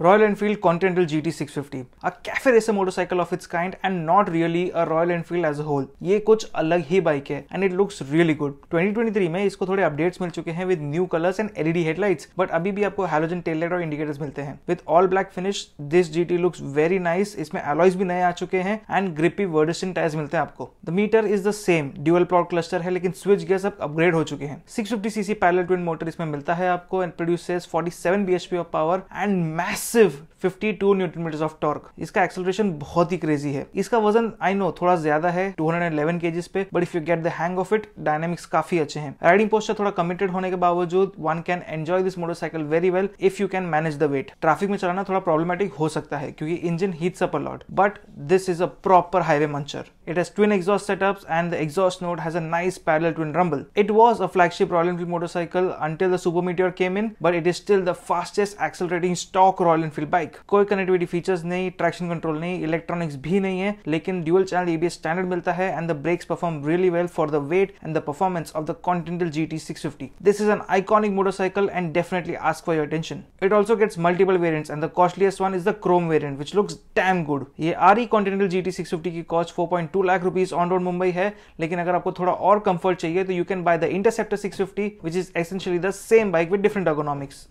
Royal Enfield Continental GT 650, a cafe racer motorcycle of its kind and not really a Royal Enfield as a whole. ये कुछ अलग ही bike है and it looks really good. 2023 में इसको थोड़े updates मिल चुके हैं with new colors and LED headlights, but अभी भी आपको halogen tail light और indicators मिलते हैं. With all black finish, this GT looks very nice. इसमें alloys भी नए आ चुके हैं and grippy Verdiston टायर्स मिलते हैं आपको. The meter is the same, dual plot cluster है लेकिन switch gears अब upgrade हो चुके हैं. 650cc parallel twin motor इसमें मिलता है आपको and produces 47 bhp of power and mass massive 52 newton metres of torque इसका एक्सेलरेशन बहुत ही क्रेजी है इसका वजन आई नो थोड़ा ज्यादा है 211 केजीस पे but if you get the hang of it dynamics काफी अच्छे हैं राइडिंग पोस्टर थोड़ा कमिटेड होने के बावजूद one can enjoy this motorcycle very well if you can manage the weight traffic में चलाना थोड़ा प्रॉब्लमेटिक हो सकता है क्योंकि engine heats up lot but this is a proper highway muncher It has twin exhaust setups and the exhaust node has a nice parallel twin rumble. It was a flagship Royal Enfield motorcycle until the Super Meteor came in, but it is still the fastest accelerating stock Royal Enfield bike. Koi connectivity features nahi, traction control nahi, electronics bhi nahi hai, dual channel ABS standard milta and the brakes perform really well for the weight and the performance of the Continental GT 650. This is an iconic motorcycle and definitely ask for your attention. It also gets multiple variants and the costliest one is the chrome variant which looks damn good. Ye RE Continental GT 650 ki cost two lakh rupees on road Mumbai है लेकिन अगर आपको थोड़ा और comfort चाहिए तो you can buy the Interceptor six fifty which is essentially the same bike with different economics